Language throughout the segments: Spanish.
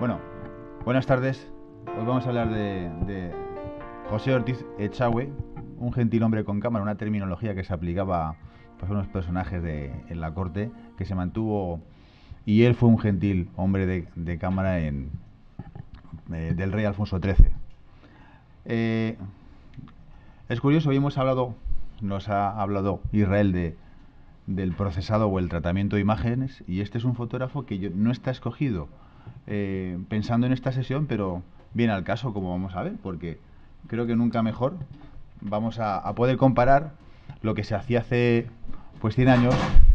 Bueno, buenas tardes. Hoy vamos a hablar de, José Ortiz Echagüe, un gentil hombre con cámara, una terminología que se aplicaba pues, a unos personajes de, en la corte que se mantuvo. Y él fue un gentil hombre de, cámara en, eh, del rey Alfonso XIII. Eh, es curioso, hoy hemos hablado, nos ha hablado Israel de, del procesado o el tratamiento de imágenes, y este es un fotógrafo que yo, no está escogido eh, pensando en esta sesión, pero bien al caso, como vamos a ver, porque creo que nunca mejor vamos a, poder comparar lo que se hacía hace pues 100 años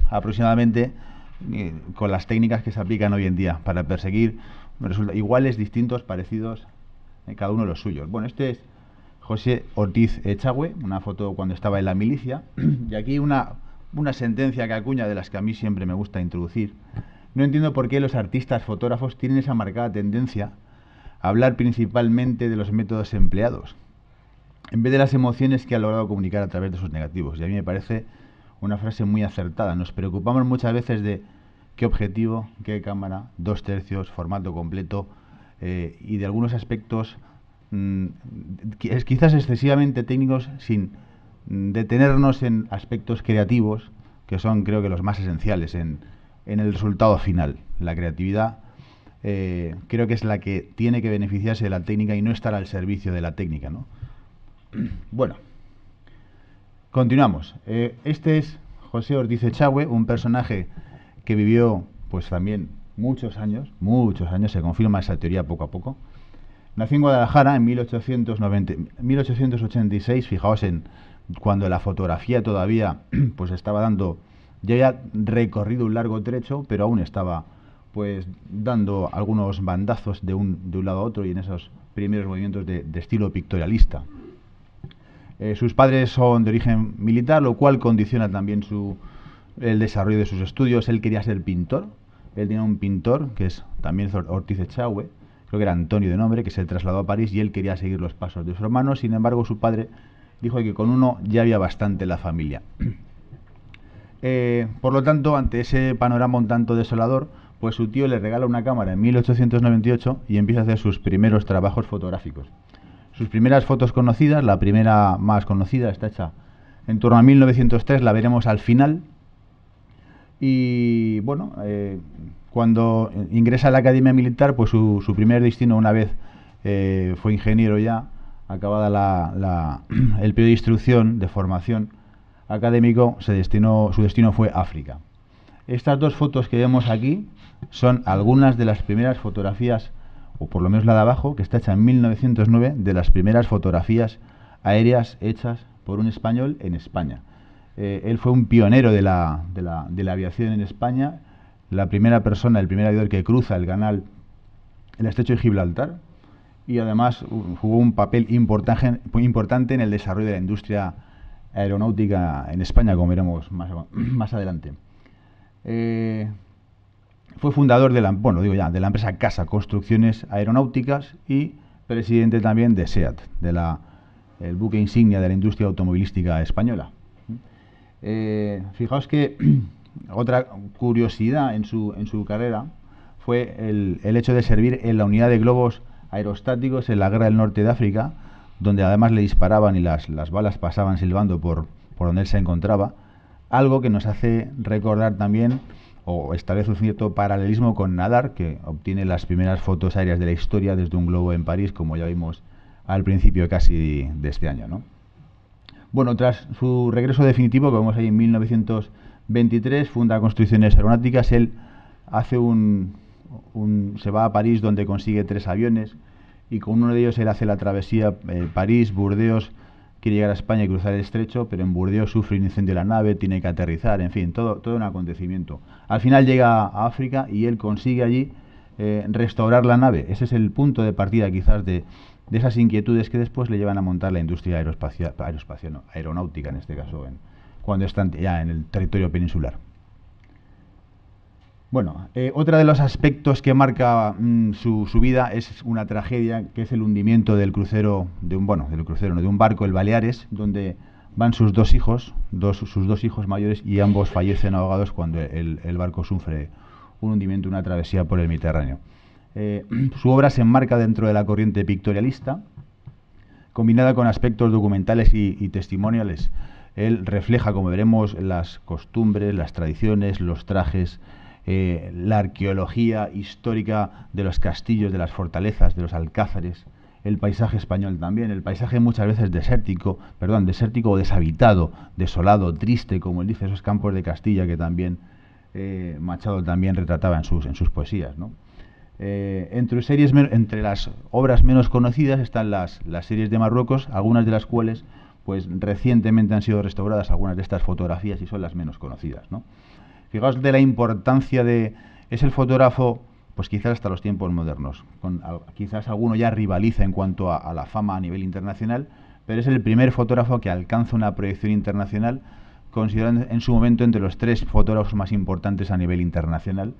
aproximadamente eh, con las técnicas que se aplican hoy en día para perseguir iguales, distintos, parecidos, en eh, cada uno de los suyos. Bueno, este es José Ortiz Echagüe, una foto cuando estaba en la milicia, y aquí una, una sentencia que acuña de las que a mí siempre me gusta introducir no entiendo por qué los artistas fotógrafos tienen esa marcada tendencia a hablar principalmente de los métodos empleados, en vez de las emociones que han logrado comunicar a través de sus negativos. Y a mí me parece una frase muy acertada. Nos preocupamos muchas veces de qué objetivo, qué cámara, dos tercios, formato completo eh, y de algunos aspectos mm, quizás excesivamente técnicos sin mm, detenernos en aspectos creativos que son creo que los más esenciales en, en el resultado final. La creatividad eh, creo que es la que tiene que beneficiarse de la técnica y no estar al servicio de la técnica. ¿no? Bueno, continuamos. Eh, este es José Ortiz Echagüe, un personaje que vivió pues también muchos años, muchos años, se confirma esa teoría poco a poco. Nació en Guadalajara en 1890, 1886, fijaos en cuando la fotografía todavía pues estaba dando ya había recorrido un largo trecho, pero aún estaba pues dando algunos bandazos de un, de un lado a otro y en esos primeros movimientos de, estilo pictorialista. Eh, sus padres son de origen militar, lo cual condiciona también el desarrollo de sus estudios. Él quería ser pintor. Él tenía un pintor, que es también Ortiz Echagüe, creo que era Antonio de nombre, que se trasladó a París y él quería seguir los pasos de su hermano. Sin embargo, su padre dijo que con uno ya había bastante la familia. Eh, por lo tanto, ante ese panorama un tanto desolador, pues su tío le regala una cámara en 1898 y empieza a hacer sus primeros trabajos fotográficos. Sus primeras fotos conocidas, la primera más conocida está hecha en torno a 1903, la veremos al final. Y bueno, eh, cuando ingresa a la Academia Militar, pues su, primer destino, una vez eh, fue ingeniero ya, acabada el periodo de instrucción, de formación, académico se destinó, su destino fue África. Estas dos fotos que vemos aquí son algunas de las primeras fotografías, o por lo menos la de abajo, que está hecha en 1909, de las primeras fotografías aéreas hechas por un español en España. Eh, él fue un pionero de la, de, la, aviación en España, la primera persona, el primer aviador que cruza el canal, el estrecho de Gibraltar, y además uh, jugó un papel importante, importante en el desarrollo de la industria aeronáutica en España, como veremos más, adelante. Eh, fue fundador de la, de la empresa Casa Construcciones Aeronáuticas y presidente también de SEAT, de el buque insignia de la industria automovilística española. Eh, fijaos que otra curiosidad en su, en su carrera fue el, el hecho de servir en la unidad de globos aerostáticos en la Guerra del Norte de África, donde además le disparaban y las, balas pasaban silbando por, donde él se encontraba, algo que nos hace recordar también o establece un cierto paralelismo con Nadar, que obtiene las primeras fotos aéreas de la historia desde un globo en París, como ya vimos al principio casi de este año. ¿no? Bueno, tras su regreso definitivo, que vemos ahí en 1923, funda Construcciones Aeronáuticas, él hace un, se va a París donde consigue tres aviones, y con uno de ellos él hace la travesía eh, París, Burdeos, quiere llegar a España y cruzar el estrecho, pero en Burdeos sufre un incendio de la nave, tiene que aterrizar, en fin, todo, todo un acontecimiento. Al final llega a África y él consigue allí eh, restaurar la nave. Ese es el punto de partida quizás de, esas inquietudes que después le llevan a montar la industria aeronáutica en este caso, cuando están ya en el territorio peninsular. Bueno, eh, otro de los aspectos que marca mm, su, vida es una tragedia que es el hundimiento del crucero, de un, bueno, del crucero, de un barco, el Baleares, donde van sus dos hijos, sus dos hijos mayores, y ambos fallecen ahogados cuando el, barco sufre un hundimiento, una travesía por el Mediterráneo. Eh, su obra se enmarca dentro de la corriente pictorialista, combinada con aspectos documentales y, testimoniales. Él refleja, como veremos, las costumbres, las tradiciones, los trajes, eh, la arqueología histórica de los castillos, de las fortalezas, de los alcázares, el paisaje español también, el paisaje muchas veces desértico, perdón, desértico o deshabitado, desolado, triste, como él dice, esos campos de Castilla que también eh, Machado también retrataba en sus, en sus poesías. ¿no? Eh, entre, series, entre las obras menos conocidas están las, las series de Marruecos, algunas de las cuales pues recientemente han sido restauradas algunas de estas fotografías y son las menos conocidas. Fijaos de la importancia de... Es el fotógrafo, pues quizás hasta los tiempos modernos. Con, quizás alguno ya rivaliza en cuanto a, la fama a nivel internacional, pero es el primer fotógrafo que alcanza una proyección internacional, considerando en su momento entre los tres fotógrafos más importantes a nivel internacional.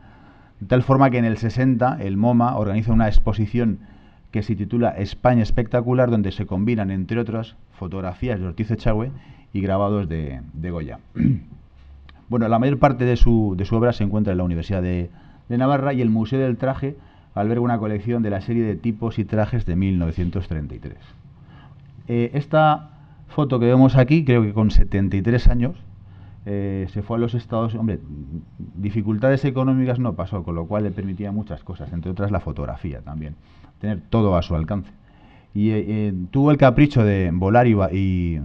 De tal forma que en el 60 el MoMA organiza una exposición que se titula España Espectacular, donde se combinan, entre otras, fotografías de Ortiz Echagüe y grabados de, de Goya. Bueno, la mayor parte de su, obra se encuentra en la Universidad de, Navarra y el Museo del Traje alberga una colección de la serie de tipos y trajes de 1933. Eh, esta foto que vemos aquí, creo que con 73 años, eh, se fue a los Estados Hombre, dificultades económicas no pasó, con lo cual le permitía muchas cosas, entre otras la fotografía también, tener todo a su alcance. Y eh, tuvo el capricho de volar y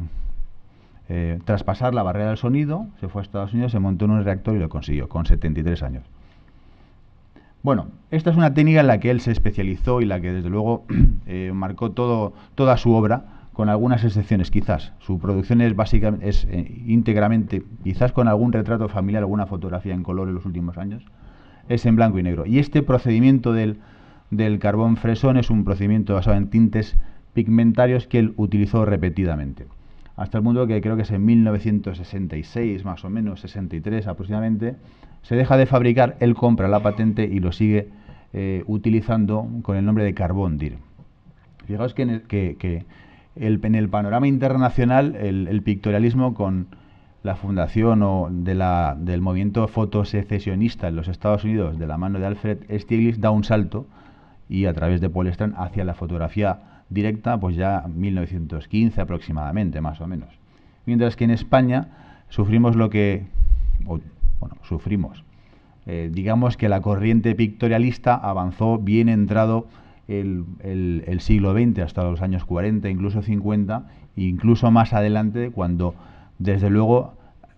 eh, traspasar la barrera del sonido, se fue a Estados Unidos, se montó en un reactor y lo consiguió, con 73 años. Bueno, esta es una técnica en la que él se especializó y la que desde luego eh, marcó toda su obra, con algunas excepciones quizás. Su producción es básicamente, es eh, íntegramente, quizás con algún retrato familiar, alguna fotografía en color en los últimos años, es en blanco y negro. Y este procedimiento del carbón fresón es un procedimiento basado en tintes pigmentarios que él utilizó repetidamente hasta el punto que creo que es en 1966, más o menos, 63 aproximadamente, se deja de fabricar, él compra la patente y lo sigue eh, utilizando con el nombre de Carbondir. Fijaos que en el, que, el, en el panorama internacional el, pictorialismo con la fundación o de la, del movimiento fotosecesionista en los Estados Unidos de la mano de Alfred Stieglitz da un salto y a través de Paul Strand hacia la fotografía directa, pues ya 1915 aproximadamente, más o menos. Mientras que en España sufrimos lo que, bueno, sufrimos. Eh, digamos que la corriente pictorialista avanzó bien entrado el, el, siglo XX hasta los años 40, incluso 50, incluso más adelante, cuando desde luego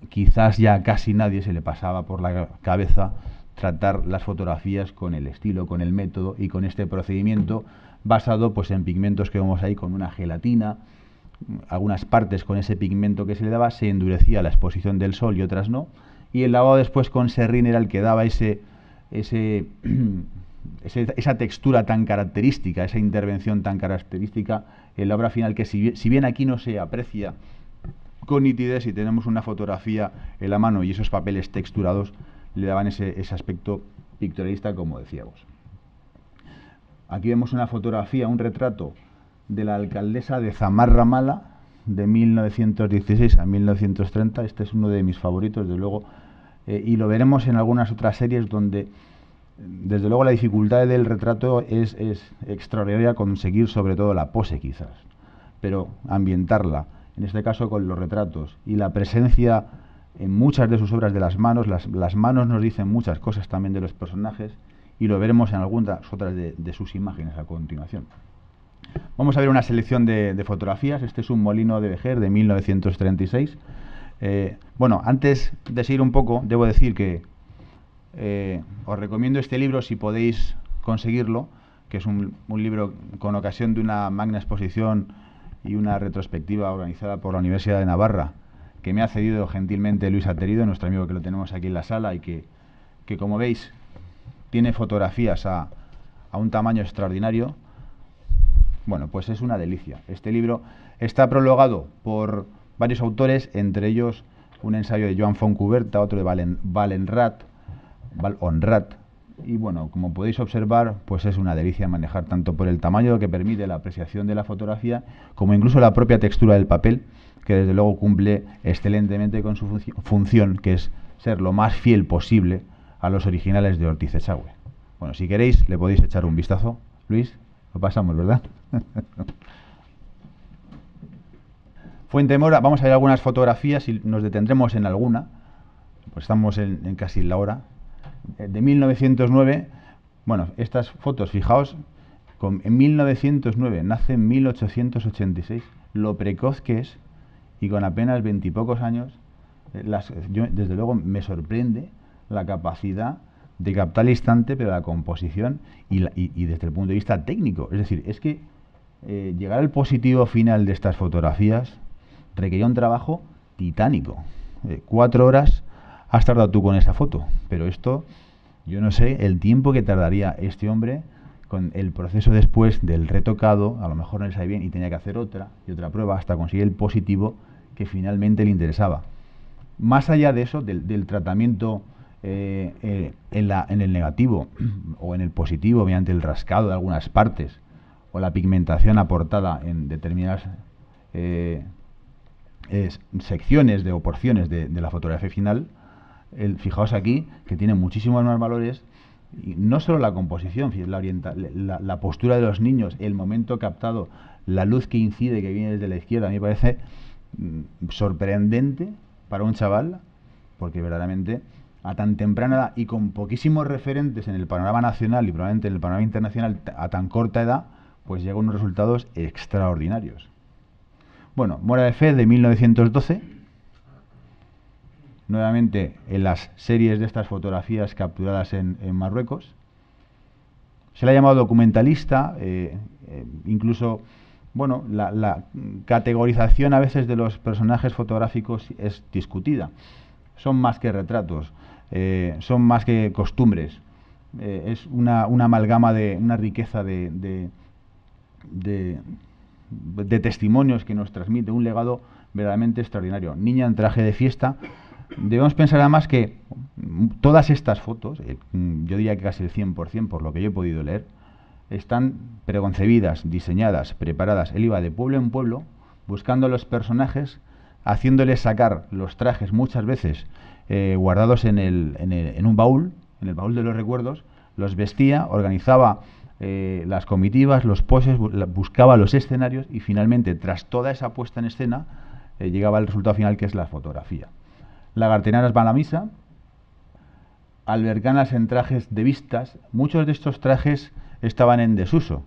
quizás ya casi nadie se le pasaba por la cabeza tratar las fotografías con el estilo, con el método y con este procedimiento basado pues, en pigmentos que vemos ahí con una gelatina, algunas partes con ese pigmento que se le daba se endurecía a la exposición del sol y otras no, y el lavado después con serrín era el que daba ese, ese, esa textura tan característica, esa intervención tan característica en la obra final, que si, bien aquí no se aprecia con nitidez y tenemos una fotografía en la mano y esos papeles texturados le daban ese, ese aspecto pictorialista, como decíamos. Aquí vemos una fotografía, un retrato de la alcaldesa de Zamarra Mala de 1916 a 1930. Este es uno de mis favoritos, desde luego, eh, y lo veremos en algunas otras series donde, desde luego, la dificultad del retrato es, extraordinaria conseguir sobre todo la pose quizás, pero ambientarla, en este caso con los retratos y la presencia en muchas de sus obras de las manos, las manos nos dicen muchas cosas también de los personajes y lo veremos en algunas otras de, sus imágenes a continuación. Vamos a ver una selección de, fotografías. Este es un molino de Vejer de 1936. Eh, bueno, antes de seguir un poco, debo decir que eh, os recomiendo este libro si podéis conseguirlo, que es un, libro con ocasión de una magna exposición y una retrospectiva organizada por la Universidad de Navarra, que me ha cedido gentilmente Luis Aterido, nuestro amigo que lo tenemos aquí en la sala y que como veis, tiene fotografías a, un tamaño extraordinario, bueno, pues es una delicia. Este libro está prologado por varios autores, entre ellos un ensayo de Joan kuberta otro de Valen, Valenrat, Valonrat. y bueno, como podéis observar, pues es una delicia manejar tanto por el tamaño que permite la apreciación de la fotografía, como incluso la propia textura del papel, que desde luego cumple excelentemente con su función, que es ser lo más fiel posible a los originales de Ortiz Echagüe. Bueno, si queréis, le podéis echar un vistazo. Luis, lo pasamos, ¿verdad? Fuente Mora, vamos a ver algunas fotografías y nos detendremos en alguna. Pues estamos en, casi la hora. Eh, de 1909, bueno, estas fotos, fijaos, en 1909, nace en 1886, lo precoz que es, y con apenas veintipocos años, eh, las, desde luego me sorprende la capacidad de captar el instante, pero la composición y, desde el punto de vista técnico. Es decir, es que eh, llegar al positivo final de estas fotografías requería un trabajo titánico. Eh, cuatro horas has tardado tú con esa foto, pero esto, yo no sé el tiempo que tardaría este hombre con el proceso después del retocado, a lo mejor no le sale bien y tenía que hacer otra y otra prueba hasta conseguir el positivo que finalmente le interesaba. Más allá de eso, del tratamiento eh, eh, en, la, en el negativo o en el positivo mediante el rascado de algunas partes o la pigmentación aportada en determinadas eh, secciones de, o porciones de, la fotografía final, el, fijaos aquí que tiene muchísimos más valores, y no solo la composición, la, la, postura de los niños, el momento captado, la luz que incide, que viene desde la izquierda, a mí me parece mm, sorprendente para un chaval, porque verdaderamente a tan temprana edad y con poquísimos referentes en el panorama nacional y probablemente en el panorama internacional a tan corta edad, pues llega a unos resultados extraordinarios. Bueno, Mora de Fe de 1912. Nuevamente en las series de estas fotografías capturadas en, Marruecos. Se la ha llamado documentalista, eh, eh, incluso bueno, la, categorización a veces de los personajes fotográficos es discutida. Son más que retratos, eh, son más que costumbres. Eh, es una, amalgama de una riqueza de, de, de, testimonios que nos transmite un legado verdaderamente extraordinario. Niña en traje de fiesta. Debemos pensar además que todas estas fotos, eh, yo diría que casi el 100% por lo que yo he podido leer, están preconcebidas, diseñadas, preparadas. Él iba de pueblo en pueblo buscando a los personajes, haciéndoles sacar los trajes muchas veces eh, guardados en, el, en, un baúl, en el baúl de los recuerdos, los vestía, organizaba eh, las comitivas, los poses, buscaba los escenarios y finalmente, tras toda esa puesta en escena, eh, llegaba el resultado final que es la fotografía. Lagartenaras van a la misa, alberganas en trajes de vistas, muchos de estos trajes estaban en desuso.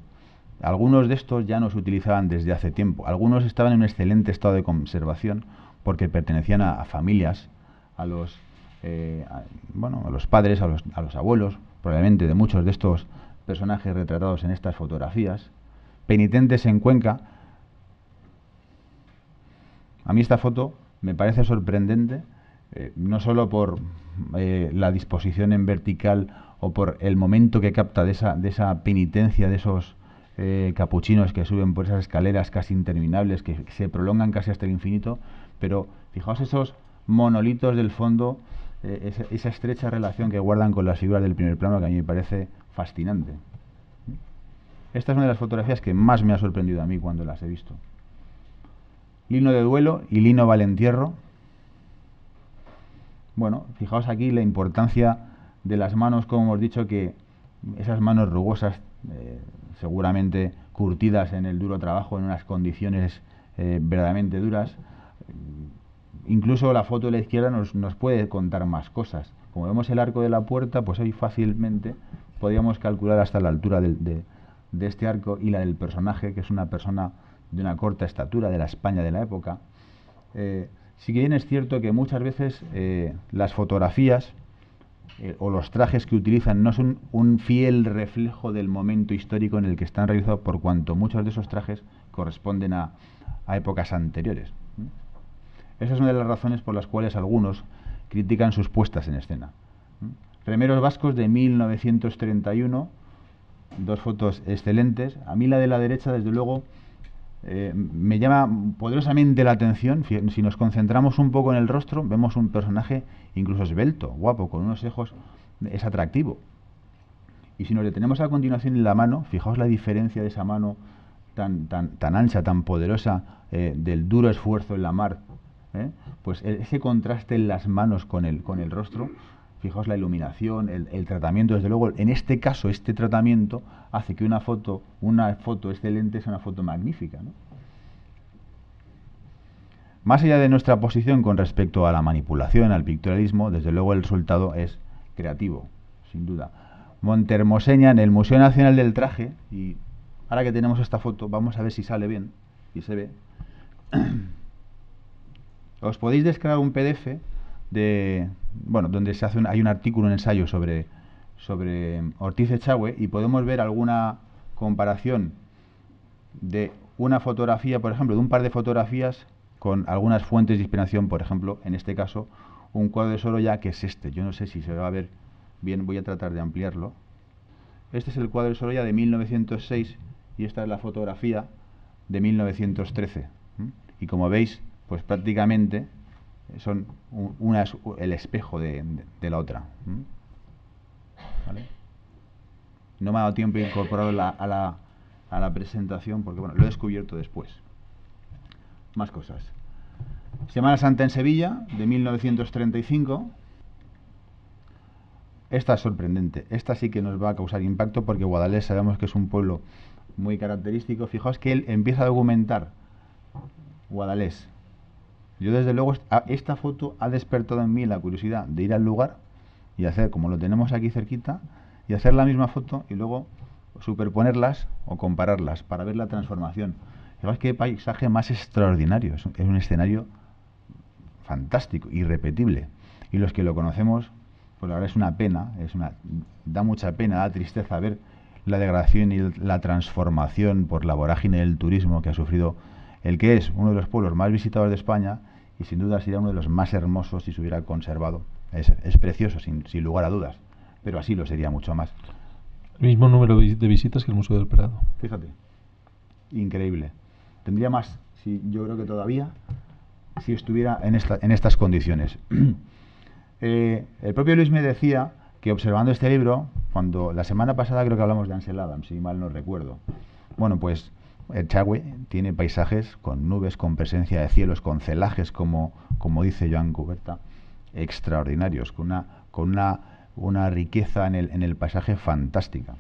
Algunos de estos ya no se utilizaban desde hace tiempo, algunos estaban en un excelente estado de conservación porque pertenecían a familias a los, eh, bueno, a los padres, a los, a los abuelos, probablemente de muchos de estos personajes retratados en estas fotografías, penitentes en Cuenca. A mí esta foto me parece sorprendente, eh, no solo por eh, la disposición en vertical o por el momento que capta de esa, de esa penitencia de esos capuchinos que suben por esas escaleras casi interminables, que se prolongan casi hasta el infinito, pero fijaos esos monolitos del fondo, eh, esa, estrecha relación que guardan con las figuras del primer plano que a mí me parece fascinante. Esta es una de las fotografías que más me ha sorprendido a mí cuando las he visto. Lino de duelo y lino valentierro. Bueno, fijaos aquí la importancia de las manos, como hemos dicho, que esas manos rugosas, eh, seguramente curtidas en el duro trabajo, en unas condiciones eh, verdaderamente duras, incluso la foto de la izquierda nos, puede contar más cosas. Como vemos el arco de la puerta, pues hoy fácilmente podríamos calcular hasta la altura de, este arco y la del personaje, que es una persona de una corta estatura de la España de la época. Eh, sí que bien es cierto que muchas veces eh, las fotografías eh, o los trajes que utilizan no son un fiel reflejo del momento histórico en el que están realizados, por cuanto muchos de esos trajes corresponden a épocas anteriores. Esa es una de las razones por las cuales algunos critican sus puestas en escena. Remeros vascos de 1931, dos fotos excelentes. A mí la de la derecha, desde luego, eh, me llama poderosamente la atención. Si nos concentramos un poco en el rostro, vemos un personaje incluso esbelto, guapo, con unos ojos, es atractivo. Y si nos detenemos a continuación en la mano, fijaos la diferencia de esa mano tan, tan, tan ancha, tan poderosa, eh, del duro esfuerzo en la mar ¿eh? pues e-, ese contraste en las manos con el, con el rostro, fijaos la iluminación, el, tratamiento, desde luego, en este caso, este tratamiento hace que una foto, una foto excelente sea una foto magnífica. Más allá de nuestra posición con respecto a la manipulación, al pictorialismo, desde luego el resultado es creativo, sin duda. Montermoseña en el Museo Nacional del Traje, y ahora que tenemos esta foto, vamos a ver si sale bien, y se ve. os podéis descargar un PDF de, bueno, donde se hace hay un artículo, un ensayo sobre, sobre em, Ortiz Echagüe y podemos ver alguna comparación de una fotografía, por ejemplo, de un par de fotografías con algunas fuentes de inspiración, por ejemplo, en este caso, un cuadro de Sorolla que es este. Yo no sé si se va a ver bien, voy a tratar de ampliarlo. Este es el cuadro de Sorolla de 1906 y esta es la fotografía de 1913. Y como veis, pues prácticamente son una el espejo de, la otra. No me ha dado tiempo de incorporarla a, la, presentación porque bueno, lo he descubierto después. Más cosas. Semana Santa en Sevilla, de 1935. Esta es sorprendente. Esta sí que nos va a causar impacto porque Guadalés sabemos que es un pueblo muy característico. Fijaos que él empieza a documentar Guadalés yo desde luego esta foto ha despertado en mí la curiosidad de ir al lugar y hacer, como lo tenemos aquí cerquita, y hacer la misma foto y luego superponerlas o compararlas para ver la transformación. Además, que paisaje más extraordinario. Es un escenario fantástico, irrepetible. Y los que lo conocemos, pues la verdad es una pena, es una, da mucha pena, da tristeza ver la degradación y la transformación por la vorágine del turismo que ha sufrido el que es uno de los pueblos más visitados de España y sin duda sería uno de los más hermosos si se hubiera conservado. Es, precioso, sin, lugar a dudas, pero así lo sería mucho más. El mismo número de visitas que el Museo del Prado. Fíjate, increíble. Tendría más, si, yo creo que todavía, si estuviera en, en estas condiciones. Eh, el propio Luis me decía que observando este libro, cuando la semana pasada creo que hablamos de Ansel Adams, si mal no recuerdo, bueno, pues el Chagüe tiene paisajes con nubes, con presencia de cielos, con celajes, como, dice Joan Cuberta, extraordinarios, con una, con una, riqueza en el, en el paisaje fantástica.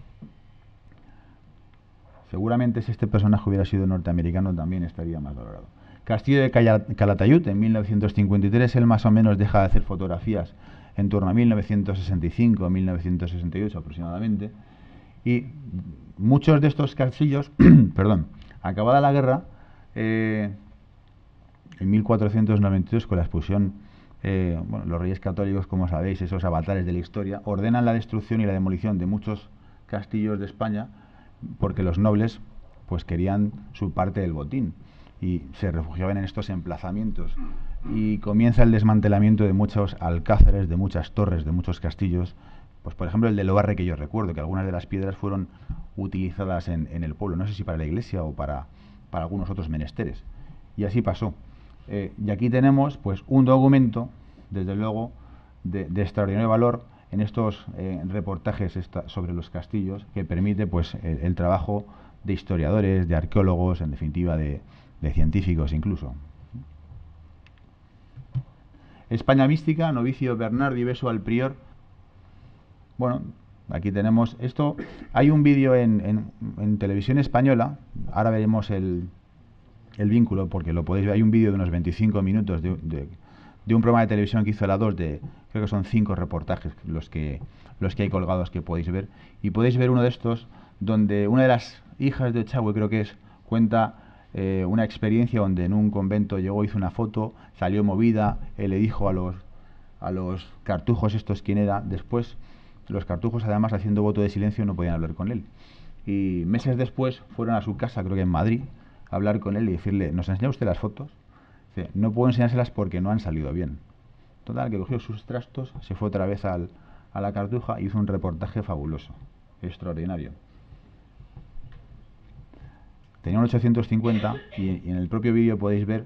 Seguramente si este personaje hubiera sido norteamericano también estaría más valorado. Castillo de Calatayud, en 1953, él más o menos deja de hacer fotografías en torno a 1965-1968 aproximadamente. Y muchos de estos castillos, perdón, acabada la guerra, eh, en 1492, con la expulsión, eh, los reyes católicos, como sabéis, esos avatares de la historia, ordenan la destrucción y la demolición de muchos castillos de España porque los nobles pues querían su parte del botín y se refugiaban en estos emplazamientos. Y comienza el desmantelamiento de muchos alcázares, de muchas torres, de muchos castillos pues por ejemplo el de Loarre que yo recuerdo, que algunas de las piedras fueron utilizadas en, el pueblo, no sé si para la iglesia o para, para algunos otros menesteres. Y así pasó. Eh, y aquí tenemos pues un documento, desde luego, de, extraordinario valor en estos eh, reportajes sobre los castillos que permite pues el, trabajo de historiadores, de arqueólogos, en definitiva de, de científicos incluso. España mística, novicio Bernardi Beso al prior bueno, aquí tenemos esto. Hay un vídeo en, televisión española, ahora veremos el, vínculo porque lo podéis ver. Hay un vídeo de unos 25 minutos de, un programa de televisión que hizo la 2 de, creo que son cinco reportajes los que, los que hay colgados que podéis ver. Y podéis ver uno de estos donde una de las hijas de Chagüe, creo que es, cuenta eh, una experiencia donde en un convento llegó, hizo una foto, salió movida, él eh, le dijo a los, a los cartujos estos quién era, después los cartujos, además, haciendo voto de silencio, no podían hablar con él. Y meses después fueron a su casa, creo que en Madrid, a hablar con él y decirle, ¿nos enseña usted las fotos? Dice, no puedo enseñárselas porque no han salido bien. Total, que cogió sus trastos, se fue otra vez a la cartuja y hizo un reportaje fabuloso, extraordinario. Tenía un 850 y, en el propio vídeo podéis ver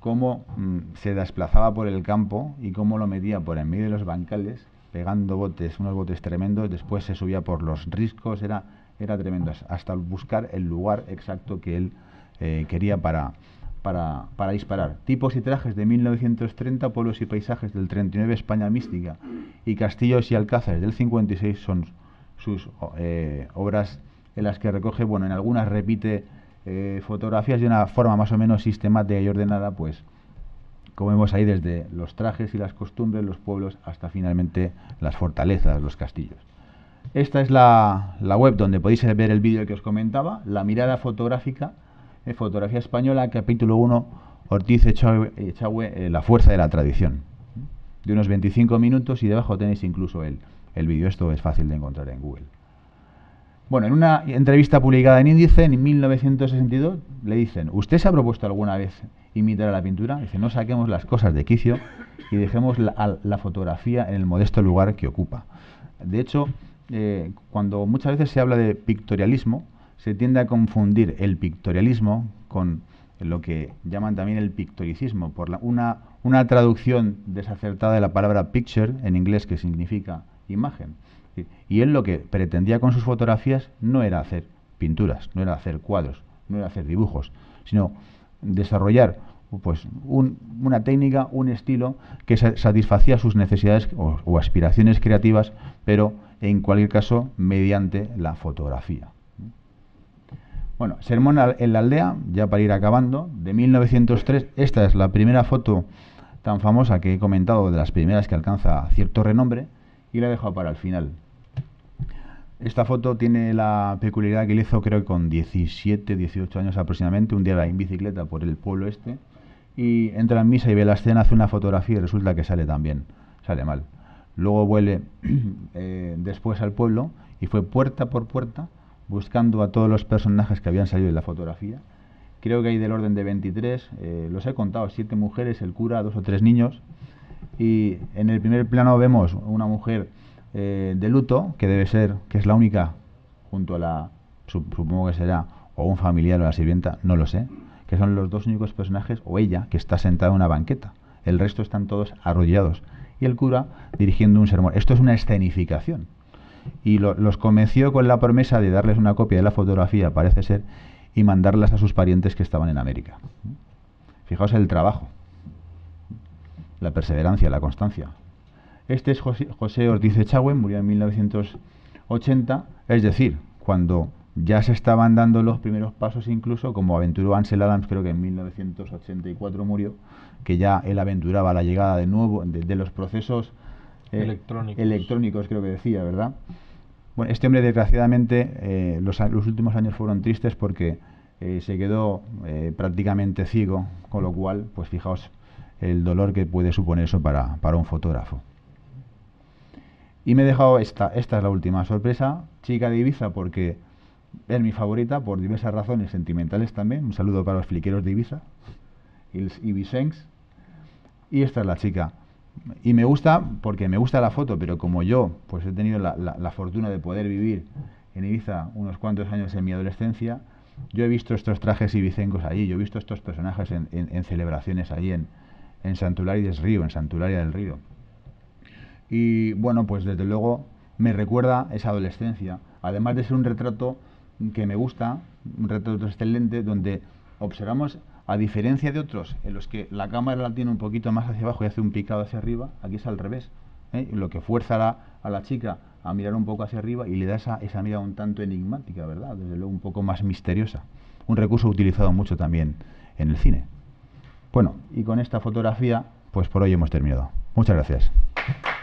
cómo mm, se desplazaba por el campo y cómo lo metía por en medio de los bancales pegando botes, unos botes tremendos, después se subía por los riscos, era, era tremendo, hasta buscar el lugar exacto que él eh, quería para, para, disparar. Tipos y trajes de 1930, pueblos y paisajes del 39, España mística, y castillos y alcázares del 56 son sus eh, obras en las que recoge, bueno, en algunas repite eh, fotografías de una forma más o menos sistemática y ordenada, pues como vemos ahí desde los trajes y las costumbres, los pueblos, hasta finalmente las fortalezas, los castillos. Esta es la, web donde podéis ver el vídeo que os comentaba, la mirada fotográfica, eh, fotografía española, capítulo 1, Ortiz Echagüe, eh, la fuerza de la tradición. De unos 25 minutos y debajo tenéis incluso el, el vídeo, esto es fácil de encontrar en Google. Bueno, en una entrevista publicada en Índice en 1962 le dicen, ¿usted se ha propuesto alguna vez imitar a la pintura. Dice, no saquemos las cosas de quicio y dejemos la, fotografía en el modesto lugar que ocupa. De hecho, eh, cuando muchas veces se habla de pictorialismo, se tiende a confundir el pictorialismo con lo que llaman también el pictoricismo, por una, una traducción desacertada de la palabra picture en inglés que significa imagen. Y él lo que pretendía con sus fotografías no era hacer pinturas, no era hacer cuadros, no era hacer dibujos, sino desarrollar pues una técnica, un estilo que satisfacía sus necesidades o, aspiraciones creativas, pero en cualquier caso mediante la fotografía. Bueno, Sermón en la aldea, ya para ir acabando, de 1903, esta es la primera foto tan famosa que he comentado, de las primeras que alcanza cierto renombre, y la dejo para el final. Esta foto tiene la peculiaridad que le hizo creo que con 17, 18 años aproximadamente, un día va en bicicleta por el pueblo este y entra en misa y ve la escena, hace una fotografía y resulta que sale también, sale mal. Luego vuelve eh, después al pueblo y fue puerta por puerta buscando a todos los personajes que habían salido en la fotografía. Creo que hay del orden de 23, eh, los he contado, siete mujeres, el cura, dos o tres niños. Y en el primer plano vemos una mujer eh, de luto, que debe ser, que es la única, junto a la, supongo que será, o un familiar o la sirvienta, no lo sé, que son los dos únicos personajes, o ella, que está sentada en una banqueta. El resto están todos arrollados Y el cura dirigiendo un sermón. Esto es una escenificación. Y los convenció con la promesa de darles una copia de la fotografía, parece ser, y mandarlas a sus parientes que estaban en América. Fijaos el trabajo, la perseverancia, la constancia, este es José, José Ortiz Echagüe, murió en 1980, es decir, cuando ya se estaban dando los primeros pasos incluso, como aventuró Ansel Adams, creo que en 1984 murió, que ya él aventuraba la llegada de nuevo de, los procesos eh, electrónicos. creo que decía, ¿verdad? Bueno, este hombre desgraciadamente eh, los, últimos años fueron tristes porque eh, se quedó prácticamente ciego, con lo cual, pues fijaos el dolor que puede suponer eso para, para un fotógrafo. Y me he dejado esta, esta es la última sorpresa, chica de Ibiza porque es mi favorita por diversas razones sentimentales también. Un saludo para los fliqueros de Ibiza, los Ibisengs. Y esta es la chica. Y me gusta porque me gusta la foto, pero como yo pues he tenido la, la, fortuna de poder vivir en Ibiza unos cuantos años en mi adolescencia, yo he visto estos trajes ibicencos allí, yo he visto estos personajes en, celebraciones allí en, en Río, en Santularia del Río. Y bueno, pues desde luego me recuerda esa adolescencia. Además de ser un retrato que me gusta, un retrato excelente, donde observamos, a diferencia de otros, en los que la cámara la tiene un poquito más hacia abajo y hace un picado hacia arriba, aquí es al revés. ¿eh? Lo que fuerza a la, a la, chica a mirar un poco hacia arriba y le da esa, esa mirada un tanto enigmática, ¿verdad? Desde luego un poco más misteriosa. Un recurso utilizado mucho también en el cine. Bueno, y con esta fotografía, pues por hoy hemos terminado. Muchas gracias.